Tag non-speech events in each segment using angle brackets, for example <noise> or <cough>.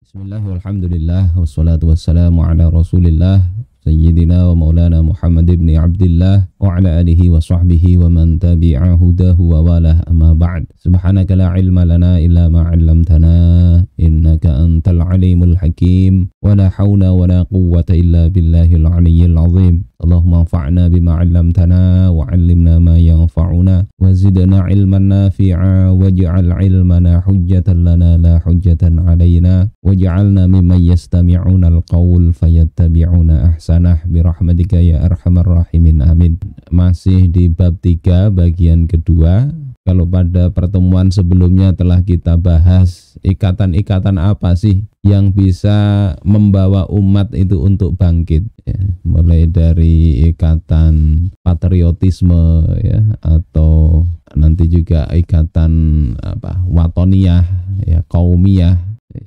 Bismillah walhamdulillah wassalatu wassalamu ala rasulillah sayyidina wa maulana Muhammad ibn Abdullah wa ala alihi wa sahbihi wa man tabi'a hudahu wa walah amma ba'd subhanaka la ilma lana illa ma 'allamtana innaka antal alimul hakim wa la hawla wa la quwwata illa billahil aliyyil azim Allahumma fa'na bima 'allamtana wa 'allimna ma yanfa'una wa zidna 'ilman nafi'a waj'al 'ilmana hujjatan lana la hujjatan 'alaina waj'alna mimman yastami'una al-qaul fayattabi'una ahsanah bi rahmatika ya arhamar rahimin amin masih di bab 3 bagian kedua kalau pada pertemuan sebelumnya telah kita bahas ikatan-ikatan apa sih yang bisa membawa umat itu untuk bangkit ya. mulai dari ikatan patriotisme ya atau nanti juga ikatan apa watoniah ya kaumiah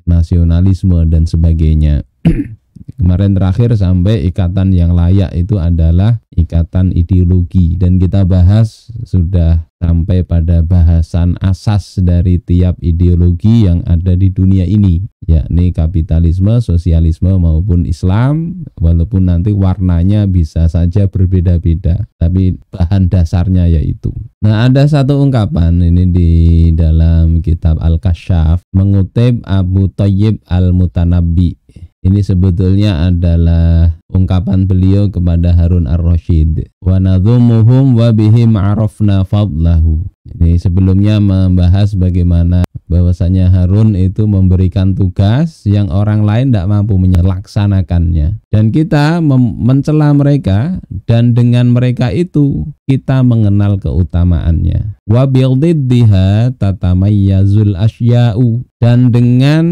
nasionalisme dan sebagainya <clears throat> Kemarin terakhir sampai ikatan yang layak itu adalah ikatan ideologi dan kita bahas sudah sampai pada bahasan asas dari tiap ideologi yang ada di dunia ini yakni kapitalisme, sosialisme maupun Islam walaupun nanti warnanya bisa saja berbeda-beda tapi bahan dasarnya yaitu. Nah, ada satu ungkapan ini di dalam kitab Al-Kasyaf mengutip Abu Thayyib Al-Mutanabbi ini sebetulnya adalah ungkapan beliau kepada Harun ar rashid Wa nadhumuhum wa bihim arafna fadlahu. Ini sebelumnya membahas bagaimana bahwasanya Harun itu memberikan tugas yang orang lain tidak mampu melaksanakannya. Dan kita mencela mereka dan dengan mereka itu kita mengenal keutamaannya. Wa bi'diddiha tatamayyazul asya'u. Dan dengan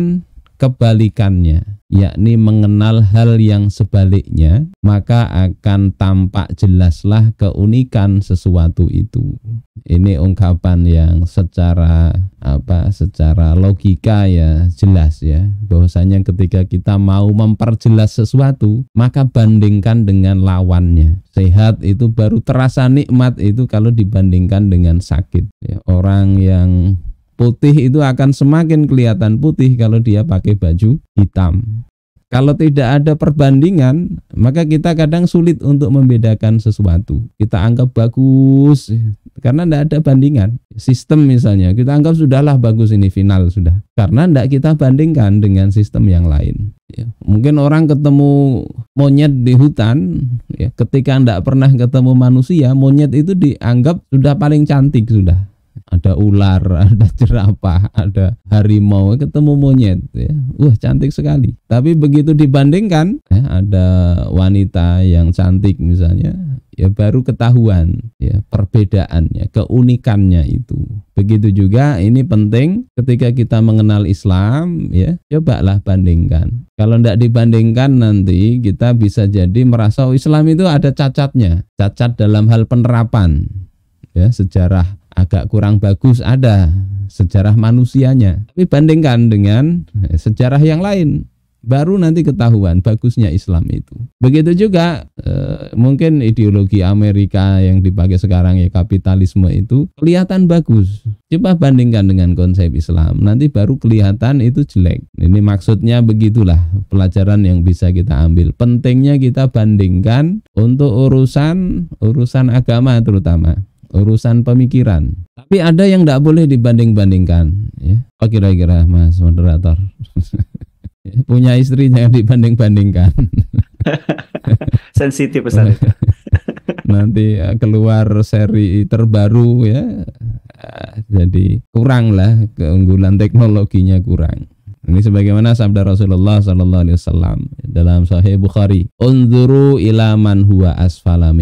kebalikannya, yakni mengenal hal yang sebaliknya, maka akan tampak jelaslah keunikan sesuatu itu. Ini ungkapan yang secara apa? secara logika ya jelas ya. Bahwasanya ketika kita mau memperjelas sesuatu, maka bandingkan dengan lawannya. Sehat itu baru terasa nikmat itu kalau dibandingkan dengan sakit. Ya, orang yang Putih itu akan semakin kelihatan putih kalau dia pakai baju hitam. Kalau tidak ada perbandingan, maka kita kadang sulit untuk membedakan sesuatu. Kita anggap bagus karena tidak ada bandingan. Sistem misalnya, kita anggap sudahlah bagus ini final sudah. Karena tidak kita bandingkan dengan sistem yang lain. Ya. Mungkin orang ketemu monyet di hutan, ya, ketika tidak pernah ketemu manusia, monyet itu dianggap sudah paling cantik sudah ada ular, <laughs> ada jerapah, ada harimau, ketemu monyet ya. Wah, cantik sekali. Tapi begitu dibandingkan ya, ada wanita yang cantik misalnya, ya baru ketahuan ya perbedaannya, keunikannya itu. Begitu juga ini penting ketika kita mengenal Islam ya, cobalah bandingkan. Kalau tidak dibandingkan nanti kita bisa jadi merasa oh, Islam itu ada cacatnya, cacat dalam hal penerapan ya sejarah agak kurang bagus ada sejarah manusianya. Tapi bandingkan dengan eh, sejarah yang lain, baru nanti ketahuan bagusnya Islam itu. Begitu juga eh, mungkin ideologi Amerika yang dipakai sekarang ya kapitalisme itu kelihatan bagus. Coba bandingkan dengan konsep Islam, nanti baru kelihatan itu jelek. Ini maksudnya begitulah pelajaran yang bisa kita ambil. Pentingnya kita bandingkan untuk urusan urusan agama terutama urusan pemikiran. Tapi ada yang tidak boleh dibanding-bandingkan. Ya. Apa oh, kira-kira Mas Moderator? <laughs> Ya, punya istri jangan dibanding-bandingkan. <laughs> Sensitif pesan <laughs> Nanti eh, keluar seri terbaru ya. Eh, jadi kurang lah keunggulan teknologinya kurang. Ini sebagaimana sabda Rasulullah sallallahu alaihi wasallam dalam Sahih Bukhari, "Unzuru ilaman huwa asfala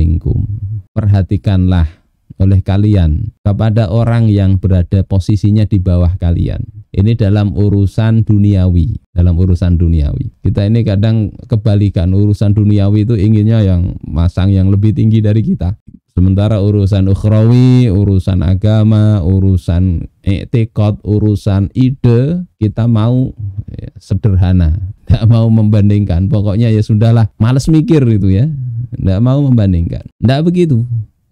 Perhatikanlah oleh kalian kepada orang yang berada posisinya di bawah kalian. Ini dalam urusan duniawi, dalam urusan duniawi. Kita ini kadang kebalikan urusan duniawi itu inginnya yang masang yang lebih tinggi dari kita. Sementara urusan ukhrawi, urusan agama, urusan etikot, urusan ide, kita mau ya, sederhana. Tidak mau membandingkan. Pokoknya ya sudahlah, males mikir itu ya. Tidak mau membandingkan. Tidak begitu.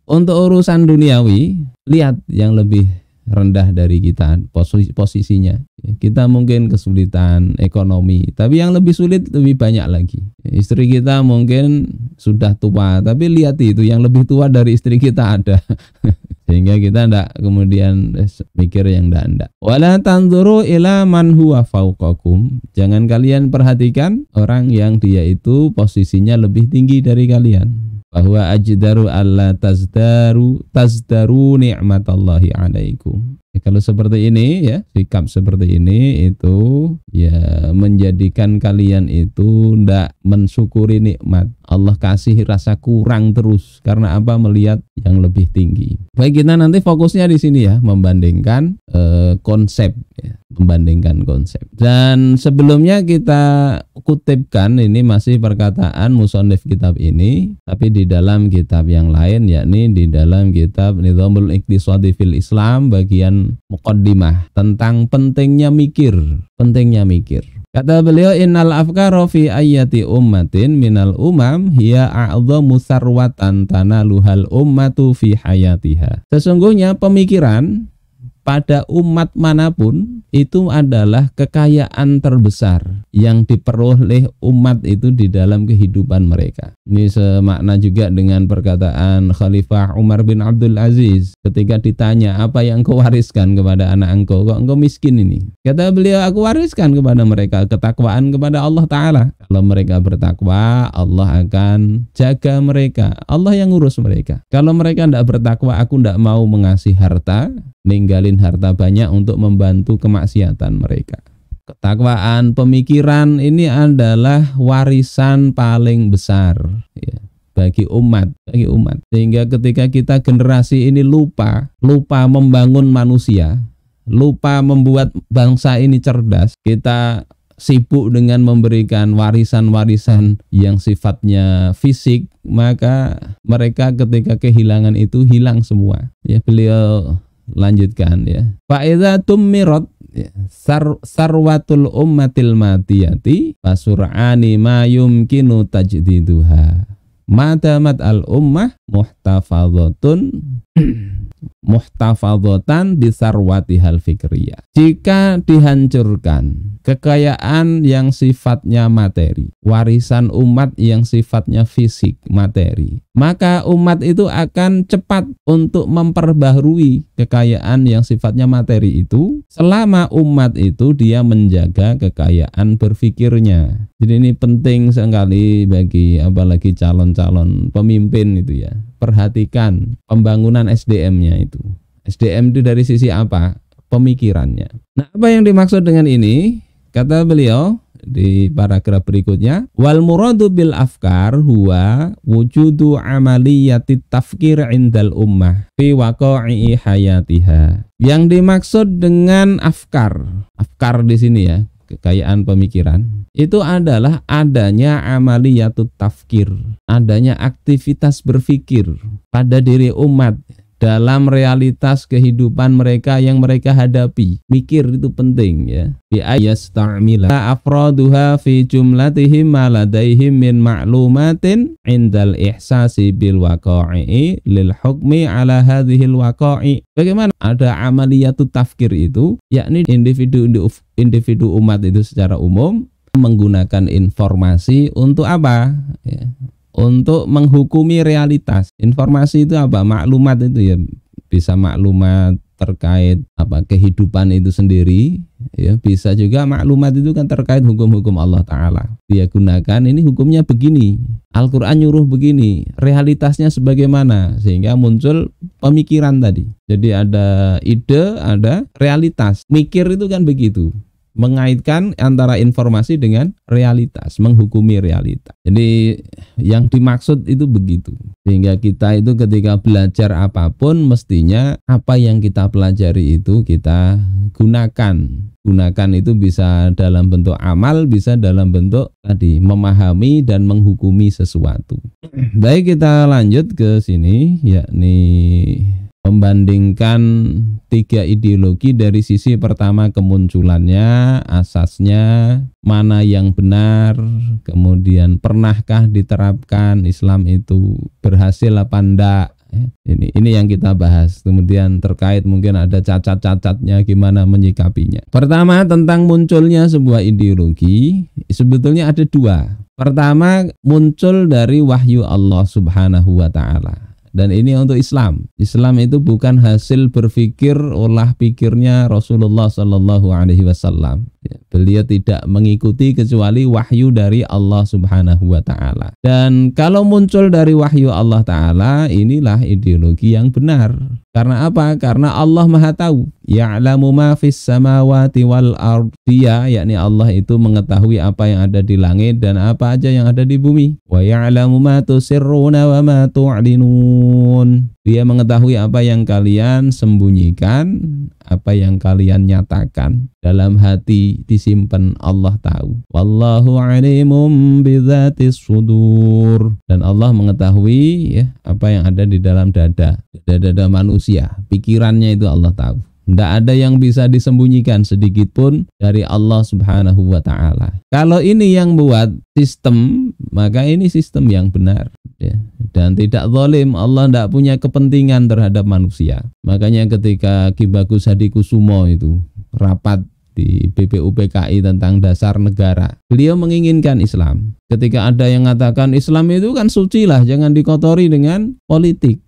Untuk urusan duniawi, lihat yang lebih rendah dari kita posisi posisinya. Kita mungkin kesulitan ekonomi, tapi yang lebih sulit lebih banyak lagi. Istri kita mungkin sudah tua, tapi lihat itu yang lebih tua dari istri kita ada. <laughs> sehingga kita tidak kemudian mikir yang tidak. ndak wala tanzuru ila man huwa fauqakum jangan kalian perhatikan orang yang dia itu posisinya lebih tinggi dari kalian bahwa ajdaru alla tazdaru tazdaru Allahi alaikum Ya, kalau seperti ini ya, sikap seperti ini itu ya menjadikan kalian itu ndak mensyukuri nikmat. Allah kasih rasa kurang terus karena apa? Melihat yang lebih tinggi. Baik kita nanti fokusnya di sini ya, membandingkan eh, konsep ya, membandingkan konsep. Dan sebelumnya kita kutipkan ini masih perkataan musonif kitab ini, tapi di dalam kitab yang lain yakni di dalam kitab Nizamul Iqtisadi fil Islam bagian memberikan mukaddimah tentang pentingnya mikir, pentingnya mikir. Kata beliau innal afkaru fi ayati ummatin minal umam hiya a'dhamu sarwatan tanaluhal ummatu fi hayatiha. Sesungguhnya pemikiran pada umat manapun itu adalah kekayaan terbesar yang diperoleh umat itu di dalam kehidupan mereka. Ini semakna juga dengan perkataan Khalifah Umar bin Abdul Aziz ketika ditanya apa yang kau wariskan kepada anak engkau, kok engkau miskin ini? Kata beliau, aku wariskan kepada mereka ketakwaan kepada Allah Ta'ala. Kalau mereka bertakwa, Allah akan jaga mereka. Allah yang ngurus mereka. Kalau mereka tidak bertakwa, aku tidak mau mengasih harta, ninggalin harta banyak untuk membantu kemaksiatan mereka. Ketakwaan pemikiran ini adalah warisan paling besar ya, bagi umat, bagi umat. Sehingga ketika kita generasi ini lupa, lupa membangun manusia, lupa membuat bangsa ini cerdas, kita sibuk dengan memberikan warisan-warisan yang sifatnya fisik, maka mereka ketika kehilangan itu hilang semua. Ya, beliau lanjutkan ya Faiza tumirat ya, Sar, sarwatul ummatil matiyati fasur'ani ma yumkinu tajdiduha matamat al ummah muhtafadhatun <clears throat> bisarwati hal fikriyah. Jika dihancurkan kekayaan yang sifatnya materi, warisan umat yang sifatnya fisik materi, maka umat itu akan cepat untuk memperbaharui kekayaan yang sifatnya materi itu selama umat itu dia menjaga kekayaan berfikirnya. Jadi ini penting sekali bagi apalagi calon-calon pemimpin itu ya perhatikan pembangunan SDM-nya itu. SDM itu dari sisi apa? Pemikirannya. Nah, apa yang dimaksud dengan ini? Kata beliau di paragraf berikutnya, wal muradu bil afkar huwa wujudu amaliyati tafkir indal ummah fi waqa'i hayatiha. Yang dimaksud dengan afkar, afkar di sini ya, kekayaan pemikiran itu adalah adanya amaliyatut tafkir, adanya aktivitas berpikir pada diri umat dalam realitas kehidupan mereka yang mereka hadapi. Mikir itu penting ya. Bi yasta'mila afraduha fi jumlatihim maladaihim min ma'lumatin indal ihsasi bil waqa'i lil hukmi ala hadhil waqa'i. Bagaimana ada amaliyatu tafkir itu yakni individu individu umat itu secara umum menggunakan informasi untuk apa? Ya untuk menghukumi realitas. Informasi itu apa? Maklumat itu ya bisa maklumat terkait apa kehidupan itu sendiri ya bisa juga maklumat itu kan terkait hukum-hukum Allah taala dia gunakan ini hukumnya begini Al-Qur'an nyuruh begini realitasnya sebagaimana sehingga muncul pemikiran tadi jadi ada ide ada realitas mikir itu kan begitu mengaitkan antara informasi dengan realitas, menghukumi realitas. Jadi yang dimaksud itu begitu. Sehingga kita itu ketika belajar apapun mestinya apa yang kita pelajari itu kita gunakan. Gunakan itu bisa dalam bentuk amal, bisa dalam bentuk tadi memahami dan menghukumi sesuatu. Baik kita lanjut ke sini yakni membandingkan tiga ideologi dari sisi pertama kemunculannya, asasnya, mana yang benar, kemudian pernahkah diterapkan Islam itu berhasil apa enggak. Ya. Ini ini yang kita bahas. Kemudian terkait mungkin ada cacat-cacatnya gimana menyikapinya. Pertama tentang munculnya sebuah ideologi, sebetulnya ada dua. Pertama muncul dari wahyu Allah Subhanahu wa taala dan ini untuk Islam. Islam itu bukan hasil berpikir olah pikirnya Rasulullah Shallallahu Alaihi Wasallam. Ya, beliau tidak mengikuti kecuali wahyu dari Allah Subhanahu wa taala. Dan kalau muncul dari wahyu Allah taala, inilah ideologi yang benar. Karena apa? Karena Allah Maha Tahu. Ya'lamu ma fis samawati wal ardiya, yakni Allah itu mengetahui apa yang ada di langit dan apa aja yang ada di bumi. Wa ya'lamu ma tusirruna wa ma tu'linun. Dia mengetahui apa yang kalian sembunyikan, apa yang kalian nyatakan dalam hati disimpan Allah tahu. Wallahu alimum bidzatis sudur. Dan Allah mengetahui ya apa yang ada di dalam dada, dada-dada manusia, pikirannya itu Allah tahu. Tidak ada yang bisa disembunyikan sedikit pun dari Allah Subhanahu wa taala. Kalau ini yang buat sistem maka ini sistem yang benar ya. dan tidak zalim Allah tidak punya kepentingan terhadap manusia makanya ketika Ki Bagus Hadi itu rapat di BPUPKI tentang dasar negara. Beliau menginginkan Islam. Ketika ada yang mengatakan Islam itu kan suci lah, jangan dikotori dengan politik.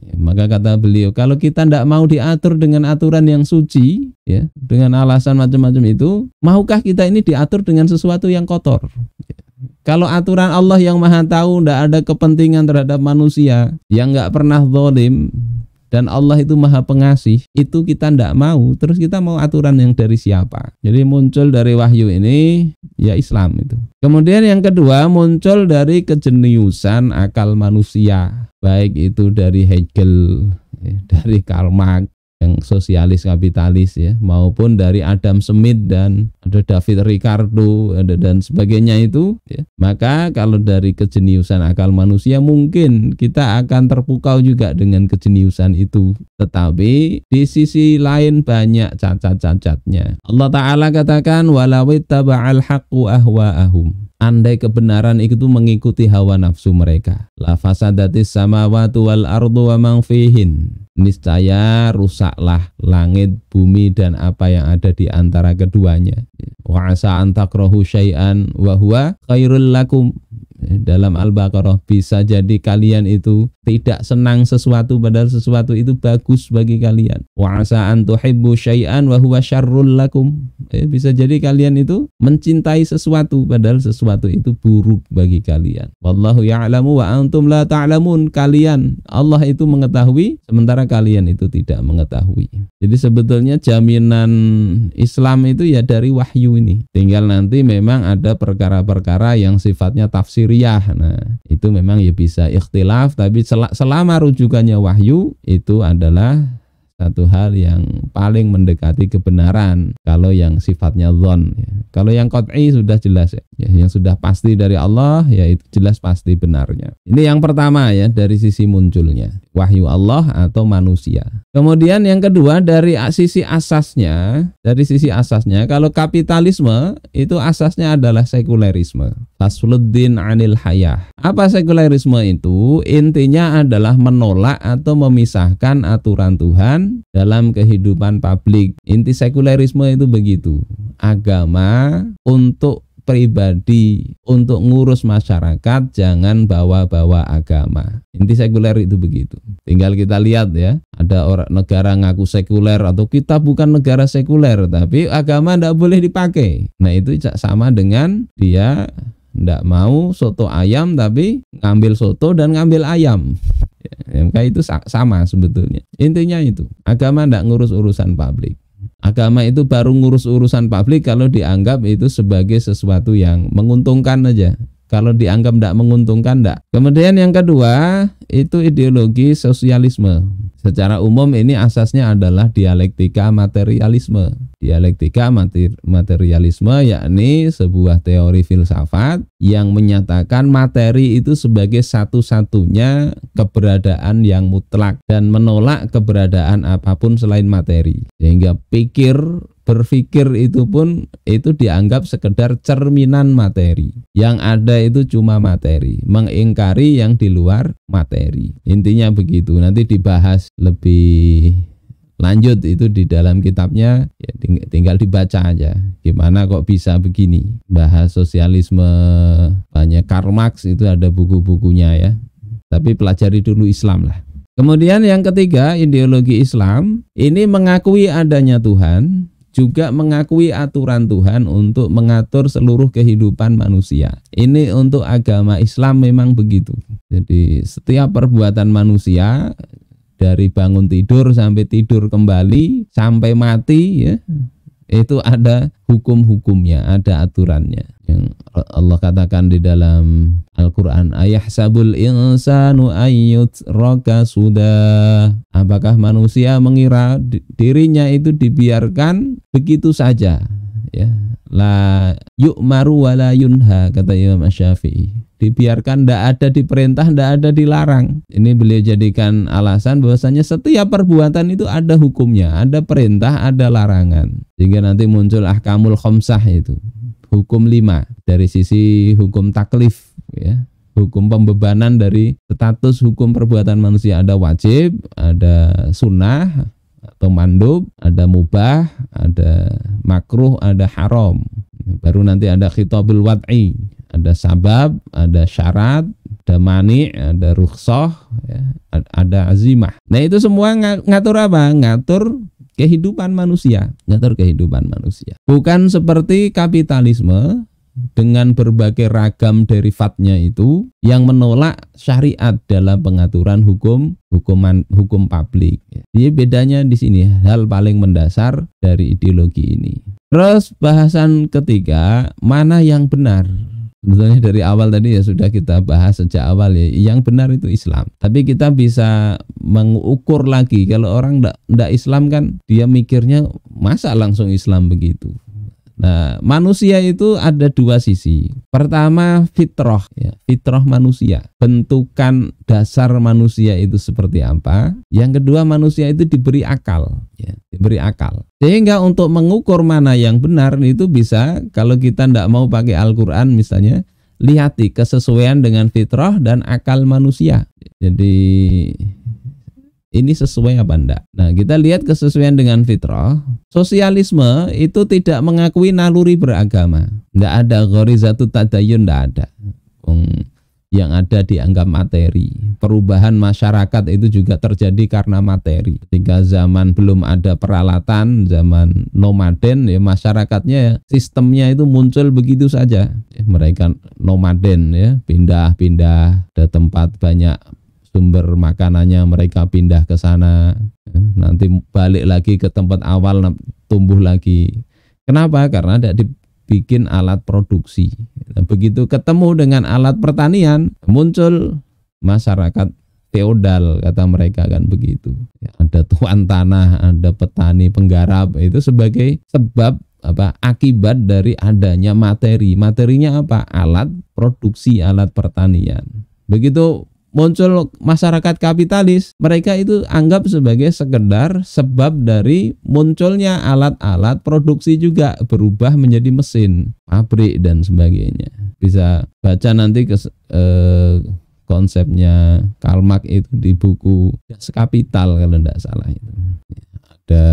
Ya, maka kata beliau, kalau kita tidak mau diatur dengan aturan yang suci, ya, dengan alasan macam-macam itu, maukah kita ini diatur dengan sesuatu yang kotor? Kalau aturan Allah yang maha tahu tidak ada kepentingan terhadap manusia yang nggak pernah zalim dan Allah itu maha pengasih itu kita tidak mau terus kita mau aturan yang dari siapa jadi muncul dari wahyu ini ya Islam itu kemudian yang kedua muncul dari kejeniusan akal manusia baik itu dari Hegel ya, dari Karl Marx yang sosialis kapitalis ya maupun dari Adam Smith dan ada David Ricardo ada dan sebagainya itu ya. maka kalau dari kejeniusan akal manusia mungkin kita akan terpukau juga dengan kejeniusan itu tetapi di sisi lain banyak cacat-cacatnya Allah taala katakan walawit taba'al haqqu ahwa'ahum andai kebenaran itu mengikuti hawa nafsu mereka la fasadatis samawati wal ardu wa man niscaya rusaklah langit, bumi dan apa yang ada di antara keduanya. Wa asa antakrohu syai'an wa huwa khairul lakum dalam Al-Baqarah bisa jadi kalian itu tidak senang sesuatu padahal sesuatu itu bagus bagi kalian wa asa an tuhibbu syai'an wa huwa syarrul lakum eh, bisa jadi kalian itu mencintai sesuatu padahal sesuatu itu buruk bagi kalian wallahu ya'lamu wa antum la ta'lamun kalian Allah itu mengetahui sementara kalian itu tidak mengetahui jadi sebetulnya jaminan Islam itu ya dari wahyu ini tinggal nanti memang ada perkara-perkara yang sifatnya tafsiriyah ya Nah, itu memang ya bisa ikhtilaf tapi selama rujukannya wahyu itu adalah satu hal yang paling mendekati kebenaran kalau yang sifatnya zon ya. kalau yang kot'i sudah jelas ya. ya yang sudah pasti dari Allah ya itu jelas pasti benarnya ini yang pertama ya dari sisi munculnya wahyu Allah atau manusia. Kemudian yang kedua dari sisi asasnya, dari sisi asasnya kalau kapitalisme itu asasnya adalah sekulerisme. Fasluddin anil hayah. Apa sekulerisme itu? Intinya adalah menolak atau memisahkan aturan Tuhan dalam kehidupan publik. Inti sekulerisme itu begitu. Agama untuk pribadi untuk ngurus masyarakat jangan bawa-bawa agama inti sekuler itu begitu tinggal kita lihat ya ada orang negara ngaku sekuler atau kita bukan negara sekuler tapi agama tidak boleh dipakai nah itu sama dengan dia tidak mau soto ayam tapi ngambil soto dan ngambil ayam ya, MK itu sama sebetulnya intinya itu agama tidak ngurus urusan publik Agama itu baru ngurus urusan publik kalau dianggap itu sebagai sesuatu yang menguntungkan aja. Kalau dianggap tidak menguntungkan tidak. Kemudian yang kedua itu ideologi sosialisme. Secara umum ini asasnya adalah dialektika materialisme. Dialektika materialisme yakni sebuah teori filsafat yang menyatakan materi itu sebagai satu-satunya keberadaan yang mutlak dan menolak keberadaan apapun selain materi. Sehingga pikir berpikir itu pun itu dianggap sekedar cerminan materi. Yang ada itu cuma materi, mengingkari yang di luar materi. Intinya begitu. Nanti dibahas lebih lanjut itu di dalam kitabnya ya tinggal dibaca aja gimana kok bisa begini bahas sosialisme banyak Karl Marx itu ada buku-bukunya ya tapi pelajari dulu Islam lah kemudian yang ketiga ideologi Islam ini mengakui adanya Tuhan juga mengakui aturan Tuhan untuk mengatur seluruh kehidupan manusia. Ini untuk agama Islam memang begitu. Jadi setiap perbuatan manusia dari bangun tidur sampai tidur kembali sampai mati ya hmm. itu ada hukum-hukumnya, ada aturannya yang Allah katakan di dalam Al-Quran ayah sabul insanu roka sudah apakah manusia mengira dirinya itu dibiarkan begitu saja ya la yuk maru walayunha yunha kata Imam Syafi'i dibiarkan tidak ada diperintah tidak ada dilarang ini beliau jadikan alasan bahwasanya setiap perbuatan itu ada hukumnya ada perintah ada larangan sehingga nanti muncul ahkamul khomsah itu hukum lima dari sisi hukum taklif ya hukum pembebanan dari status hukum perbuatan manusia ada wajib ada sunnah atau mandub ada mubah ada makruh ada haram baru nanti ada khitabul wad'i ada sabab ada syarat ada mani, ada rukhsah, ya, ada azimah. Nah itu semua ngatur apa? Ngatur kehidupan manusia, ngatur kehidupan manusia. Bukan seperti kapitalisme dengan berbagai ragam derivatnya itu yang menolak syariat dalam pengaturan hukum hukuman hukum publik. Jadi bedanya di sini hal paling mendasar dari ideologi ini. Terus bahasan ketiga, mana yang benar? Sebetulnya dari awal tadi ya sudah kita bahas sejak awal ya, yang benar itu Islam. Tapi kita bisa mengukur lagi kalau orang ndak Islam kan dia mikirnya masa langsung Islam begitu. Nah, manusia itu ada dua sisi. Pertama, fitrah ya. Fitrah manusia. Bentukan dasar manusia itu seperti apa? Yang kedua, manusia itu diberi akal ya, diberi akal. Sehingga untuk mengukur mana yang benar itu bisa kalau kita tidak mau pakai Al-Qur'an misalnya, lihati kesesuaian dengan fitrah dan akal manusia. Jadi ini sesuai apa enggak. Nah, kita lihat kesesuaian dengan fitrah. Sosialisme itu tidak mengakui naluri beragama. Enggak ada ghorizatu tadayun enggak ada. yang ada dianggap materi. Perubahan masyarakat itu juga terjadi karena materi. Ketika zaman belum ada peralatan, zaman nomaden ya masyarakatnya sistemnya itu muncul begitu saja. Mereka nomaden ya, pindah-pindah ke tempat banyak sumber makanannya mereka pindah ke sana nanti balik lagi ke tempat awal tumbuh lagi kenapa karena tidak dibikin alat produksi nah, begitu ketemu dengan alat pertanian muncul masyarakat feodal kata mereka kan begitu ya, ada tuan tanah ada petani penggarap itu sebagai sebab apa akibat dari adanya materi materinya apa alat produksi alat pertanian begitu muncul masyarakat kapitalis, mereka itu anggap sebagai sekedar sebab dari munculnya alat-alat produksi juga berubah menjadi mesin, pabrik dan sebagainya. Bisa baca nanti ke eh, konsepnya Karl Marx itu di buku Kapital kalau tidak salah itu. Ada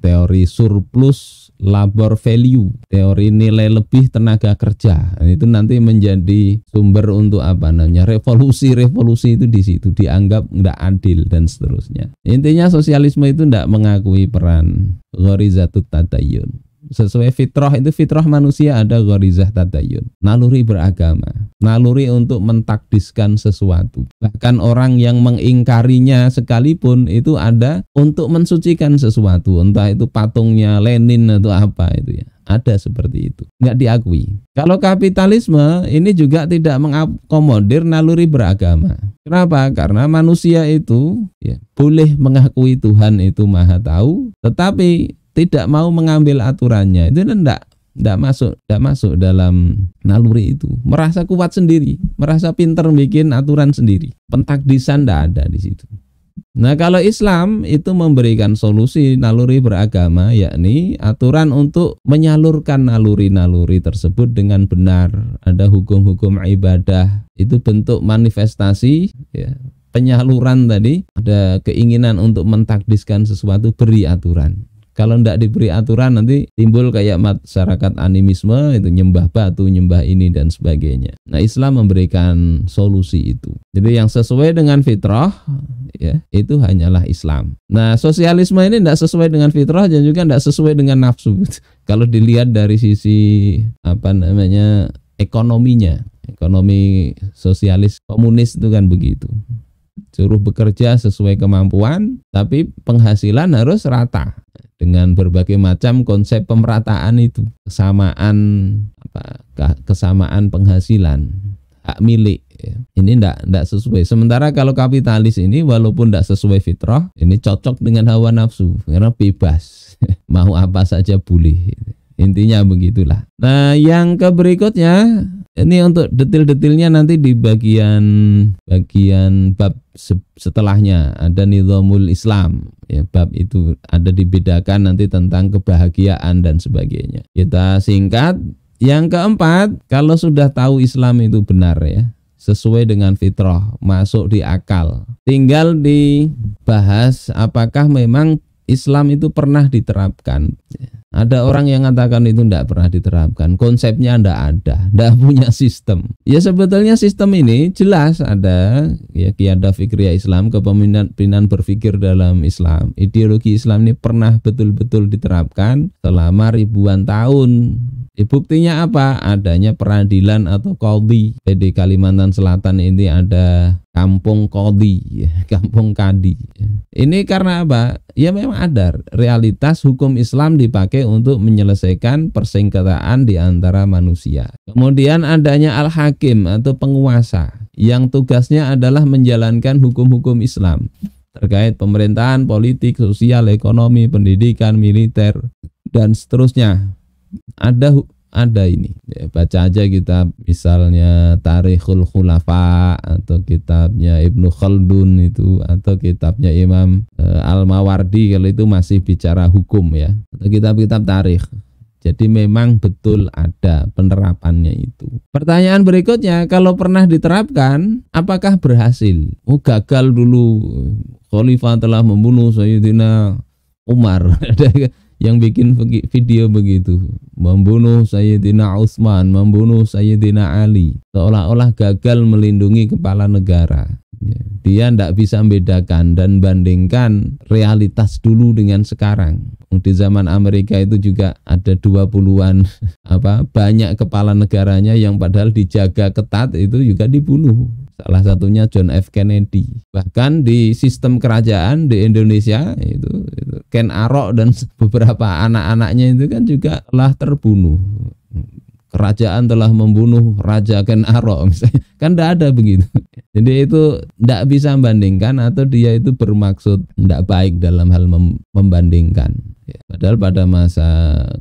teori surplus labor value, teori nilai lebih tenaga kerja. Nah, itu nanti menjadi sumber untuk apa namanya? revolusi-revolusi itu di situ dianggap tidak adil dan seterusnya. Intinya sosialisme itu tidak mengakui peran Gorizatut tadayun sesuai fitrah itu fitrah manusia ada gharizah tadayun naluri beragama naluri untuk mentakdiskan sesuatu bahkan orang yang mengingkarinya sekalipun itu ada untuk mensucikan sesuatu entah itu patungnya Lenin atau apa itu ya ada seperti itu nggak diakui kalau kapitalisme ini juga tidak mengakomodir naluri beragama kenapa karena manusia itu ya, boleh mengakui Tuhan itu maha tahu tetapi tidak mau mengambil aturannya itu tidak kan tidak masuk tidak masuk dalam naluri itu merasa kuat sendiri merasa pinter bikin aturan sendiri pentakdisan tidak ada di situ Nah kalau Islam itu memberikan solusi naluri beragama yakni aturan untuk menyalurkan naluri-naluri tersebut dengan benar ada hukum-hukum ibadah itu bentuk manifestasi ya, penyaluran tadi ada keinginan untuk mentakdiskan sesuatu beri aturan kalau tidak diberi aturan nanti timbul kayak masyarakat animisme itu nyembah batu, nyembah ini dan sebagainya. Nah Islam memberikan solusi itu. Jadi yang sesuai dengan fitrah ya itu hanyalah Islam. Nah sosialisme ini tidak sesuai dengan fitrah dan juga tidak sesuai dengan nafsu. <laughs> Kalau dilihat dari sisi apa namanya ekonominya, ekonomi sosialis komunis itu kan begitu suruh bekerja sesuai kemampuan tapi penghasilan harus rata dengan berbagai macam konsep pemerataan itu kesamaan apa kesamaan penghasilan hak milik ya. ini tidak tidak sesuai sementara kalau kapitalis ini walaupun tidak sesuai fitrah ini cocok dengan hawa nafsu karena bebas <laughs> mau apa saja boleh intinya begitulah nah yang ke berikutnya ini untuk detail-detailnya nanti di bagian bagian bab setelahnya ada nizamul Islam ya bab itu ada dibedakan nanti tentang kebahagiaan dan sebagainya kita singkat yang keempat kalau sudah tahu Islam itu benar ya sesuai dengan fitrah masuk di akal tinggal dibahas apakah memang Islam itu pernah diterapkan ya. Ada orang yang mengatakan itu tidak pernah diterapkan, konsepnya tidak ada, tidak <laughs> punya sistem. Ya sebetulnya sistem ini jelas ada ya kiada fikriya Islam, kepemimpinan berpikir dalam Islam, ideologi Islam ini pernah betul-betul diterapkan selama ribuan tahun Ya, buktinya apa? Adanya peradilan atau kodi. Jadi Kalimantan Selatan ini ada kampung kodi, ya, <laughs> kampung kadi. Ini karena apa? Ya memang ada realitas hukum Islam dipakai untuk menyelesaikan persengketaan di antara manusia. Kemudian adanya al-hakim atau penguasa yang tugasnya adalah menjalankan hukum-hukum Islam terkait pemerintahan, politik, sosial, ekonomi, pendidikan, militer, dan seterusnya ada ada ini ya, baca aja kita misalnya Tarikhul Khulafa atau kitabnya Ibnu Khaldun itu atau kitabnya Imam e, Al-Mawardi kalau itu masih bicara hukum ya atau kitab-kitab tarikh jadi memang betul ada penerapannya itu. Pertanyaan berikutnya, kalau pernah diterapkan, apakah berhasil? Oh gagal dulu, Khalifah telah membunuh Sayyidina Umar. <laughs> yang bikin video begitu membunuh Sayyidina Utsman, membunuh Sayyidina Ali seolah-olah gagal melindungi kepala negara ya, dia tidak bisa membedakan dan bandingkan realitas dulu dengan sekarang di zaman Amerika itu juga ada 20-an <laughs> apa banyak kepala negaranya yang padahal dijaga ketat itu juga dibunuh Salah satunya John F. Kennedy. Bahkan di sistem kerajaan di Indonesia itu, itu Ken Arok dan <laughs> beberapa anak-anaknya itu kan juga telah terbunuh. Kerajaan telah membunuh Raja Ken Arok <laughs> misalnya. Kan tidak ada begitu. Jadi itu tidak bisa membandingkan atau dia itu bermaksud tidak baik dalam hal membandingkan. Iya. Padahal pada masa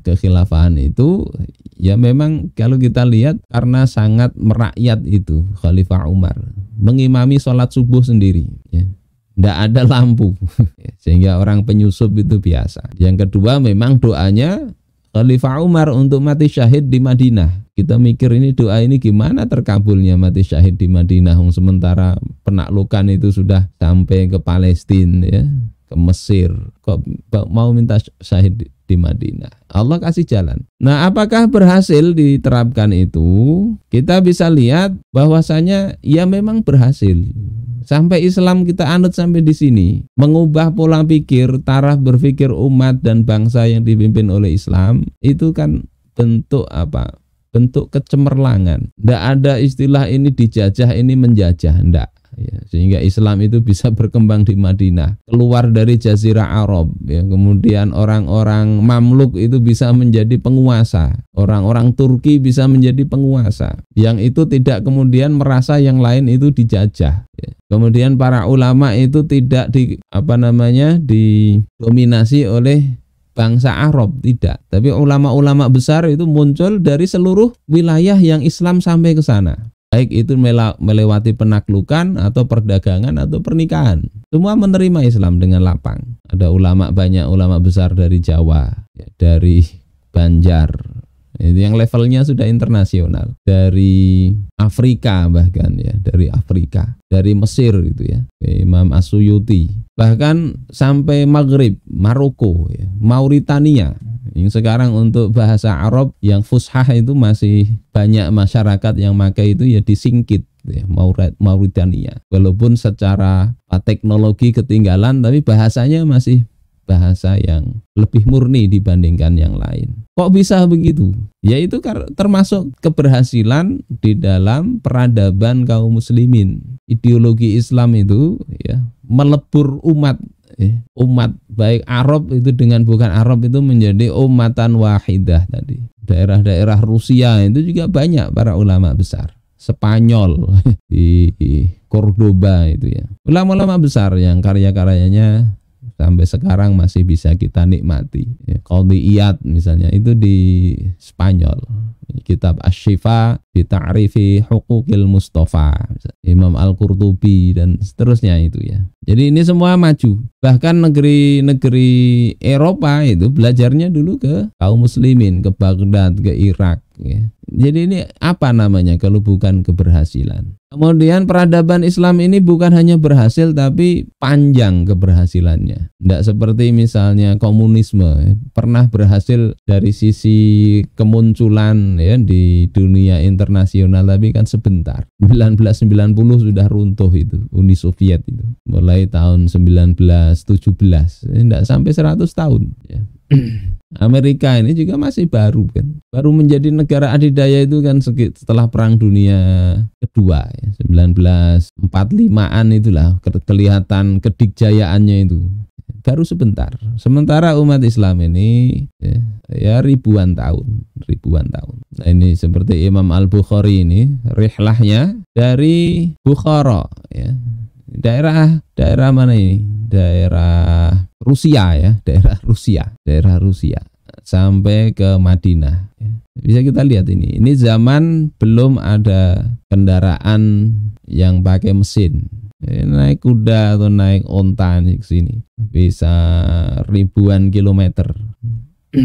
kekhilafahan itu ya memang kalau kita lihat karena sangat merakyat itu Khalifah Umar mengimami sholat subuh sendiri. Ya. Tidak ada lampu <laughs> ya. sehingga orang penyusup itu biasa. Yang kedua memang doanya Khalifah Umar untuk mati syahid di Madinah. Kita mikir ini doa ini gimana terkabulnya mati syahid di Madinah sementara penaklukan itu sudah sampai ke Palestina ya ke Mesir, kok mau minta syahid di Madinah. Allah kasih jalan. Nah, apakah berhasil diterapkan itu? Kita bisa lihat bahwasanya ya memang berhasil. Sampai Islam kita anut sampai di sini, mengubah pola pikir, taraf berpikir umat dan bangsa yang dipimpin oleh Islam, itu kan bentuk apa? Bentuk kecemerlangan. Tidak ada istilah ini dijajah, ini menjajah, tidak sehingga Islam itu bisa berkembang di Madinah keluar dari Jazirah Arab ya kemudian orang-orang Mamluk itu bisa menjadi penguasa orang-orang Turki bisa menjadi penguasa yang itu tidak kemudian merasa yang lain itu dijajah ya. kemudian para ulama itu tidak di apa namanya didominasi oleh bangsa Arab tidak, tapi ulama-ulama besar itu muncul dari seluruh wilayah yang Islam sampai ke sana baik itu melewati penaklukan atau perdagangan atau pernikahan. Semua menerima Islam dengan lapang. Ada ulama banyak ulama besar dari Jawa, ya, dari Banjar, itu yang levelnya sudah internasional dari Afrika bahkan ya dari Afrika dari Mesir gitu ya Imam Asuyuti bahkan sampai Maghrib Maroko ya, Mauritania yang sekarang untuk bahasa Arab yang fushah itu masih banyak masyarakat yang pakai itu ya disingkit ya, Mauritania walaupun secara teknologi ketinggalan tapi bahasanya masih bahasa yang lebih murni dibandingkan yang lain. Kok bisa begitu? Yaitu termasuk keberhasilan di dalam peradaban kaum muslimin. Ideologi Islam itu ya melebur umat ya, umat baik Arab itu dengan bukan Arab itu menjadi umatan wahidah tadi. Daerah-daerah Rusia itu juga banyak para ulama besar. Spanyol <laughs> di Cordoba itu ya. Ulama-ulama besar yang karya-karyanya sampai sekarang masih bisa kita nikmati. Ya, Qadiyat misalnya itu di Spanyol kitab Asy-Syifa di Ta'rifi Huquqil Mustafa Imam Al-Qurtubi dan seterusnya itu ya. Jadi ini semua maju. Bahkan negeri-negeri Eropa itu belajarnya dulu ke kaum muslimin, ke Baghdad, ke Irak ya. Jadi ini apa namanya kalau bukan keberhasilan. Kemudian peradaban Islam ini bukan hanya berhasil tapi panjang keberhasilannya. Tidak seperti misalnya komunisme pernah berhasil dari sisi kemunculan ya di dunia internasional tapi kan sebentar 1990 sudah runtuh itu Uni Soviet itu mulai tahun 1917 tidak sampai 100 tahun ya. <clears throat> Amerika ini juga masih baru kan baru menjadi negara adidaya itu kan setelah perang dunia kedua ya, 1945an itulah kelihatan kedikjayaannya itu baru sebentar. Sementara umat Islam ini ya, ya ribuan tahun, ribuan tahun. Nah, ini seperti Imam Al Bukhari ini, rihlahnya dari Bukhara, ya. Daerah daerah mana ini? Daerah Rusia ya, daerah Rusia, daerah Rusia sampai ke Madinah. Ya. Bisa kita lihat ini. Ini zaman belum ada kendaraan yang pakai mesin Eh, naik kuda atau naik onta ke sini bisa ribuan kilometer <clears throat>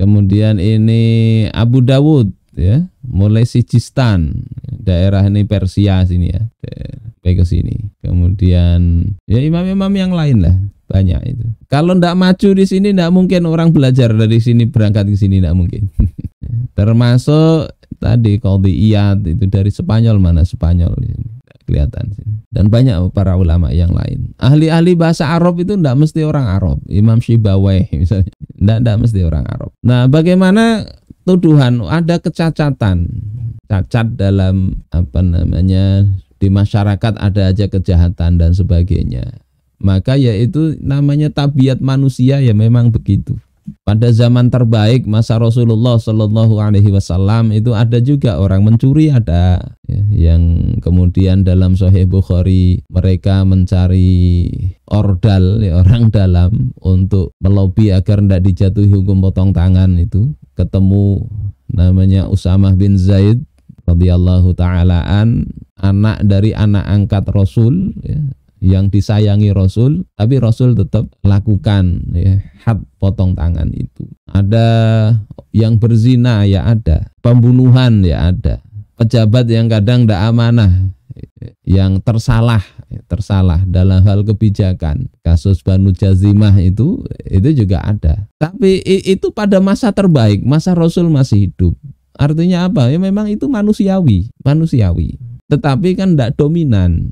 kemudian ini Abu Dawud ya mulai Sijistan daerah ini Persia sini ya ke ke sini kemudian ya imam-imam yang lain lah banyak itu kalau ndak maju di sini ndak mungkin orang belajar dari sini berangkat ke sini ndak mungkin <laughs> termasuk tadi kalau di diiat itu dari Spanyol mana Spanyol ini kelihatan sih. Dan banyak para ulama yang lain. Ahli-ahli bahasa Arab itu tidak mesti orang Arab. Imam Syibawai <laughs> misalnya. Tidak, tidak mesti orang Arab. Nah, bagaimana tuduhan ada kecacatan? Cacat dalam apa namanya di masyarakat ada aja kejahatan dan sebagainya. Maka yaitu namanya tabiat manusia ya memang begitu. Pada zaman terbaik masa Rasulullah Shallallahu Alaihi Wasallam itu ada juga orang mencuri ada ya, yang kemudian dalam Sahih Bukhari mereka mencari ordal ya, <laughs> orang dalam untuk melobi agar tidak dijatuhi hukum potong tangan itu ketemu namanya Usamah bin Zaid radhiyallahu taalaan anak dari anak angkat Rasul ya, yang disayangi Rasul, tapi Rasul tetap lakukan ya, hat potong tangan itu. Ada yang berzina ya ada, pembunuhan ya ada, pejabat yang kadang tidak amanah, yang tersalah, ya, tersalah dalam hal kebijakan. Kasus Banu Jazimah itu itu juga ada. Tapi itu pada masa terbaik, masa Rasul masih hidup. Artinya apa? Ya memang itu manusiawi, manusiawi. Tetapi kan tidak dominan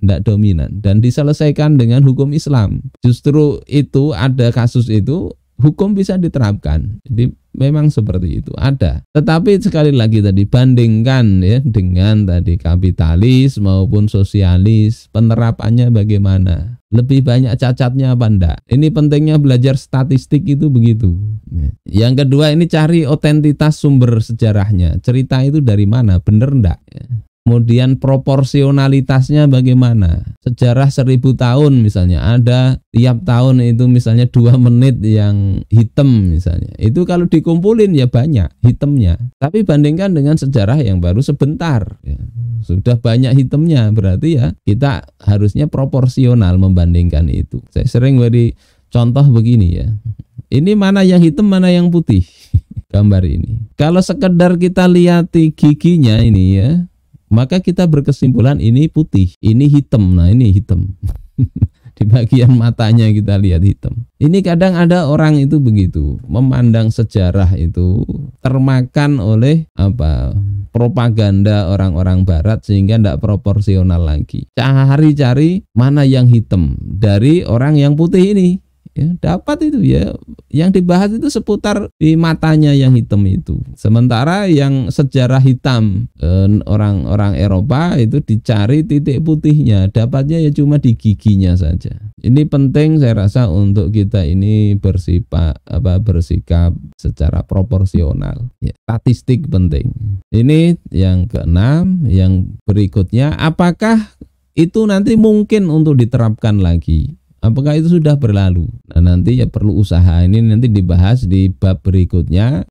tidak dominan dan diselesaikan dengan hukum Islam. Justru itu ada kasus itu hukum bisa diterapkan. Jadi memang seperti itu ada. Tetapi sekali lagi tadi bandingkan ya dengan tadi kapitalis maupun sosialis penerapannya bagaimana? Lebih banyak cacatnya apa enggak? Ini pentingnya belajar statistik itu begitu. Yang kedua ini cari otentitas sumber sejarahnya. Cerita itu dari mana? benar enggak? kemudian proporsionalitasnya bagaimana sejarah seribu tahun misalnya ada tiap tahun itu misalnya dua menit yang hitam misalnya itu kalau dikumpulin ya banyak hitamnya tapi bandingkan dengan sejarah yang baru sebentar ya. sudah banyak hitamnya berarti ya kita harusnya proporsional membandingkan itu saya sering beri contoh begini ya ini mana yang hitam mana yang putih <laughs> gambar ini kalau sekedar kita lihat giginya ini ya maka kita berkesimpulan ini putih, ini hitam. Nah, ini hitam. <laughs> Di bagian matanya kita lihat hitam. Ini kadang ada orang itu begitu, memandang sejarah itu termakan oleh apa? propaganda orang-orang barat sehingga tidak proporsional lagi. Cari-cari mana yang hitam dari orang yang putih ini ya, dapat itu ya yang dibahas itu seputar di matanya yang hitam itu sementara yang sejarah hitam eh, orang-orang eh, Eropa itu dicari titik putihnya dapatnya ya cuma di giginya saja ini penting saya rasa untuk kita ini bersifat apa bersikap secara proporsional ya, statistik penting ini yang keenam yang berikutnya apakah itu nanti mungkin untuk diterapkan lagi Apakah itu sudah berlalu? Nah, nanti ya perlu usaha ini nanti dibahas di bab berikutnya.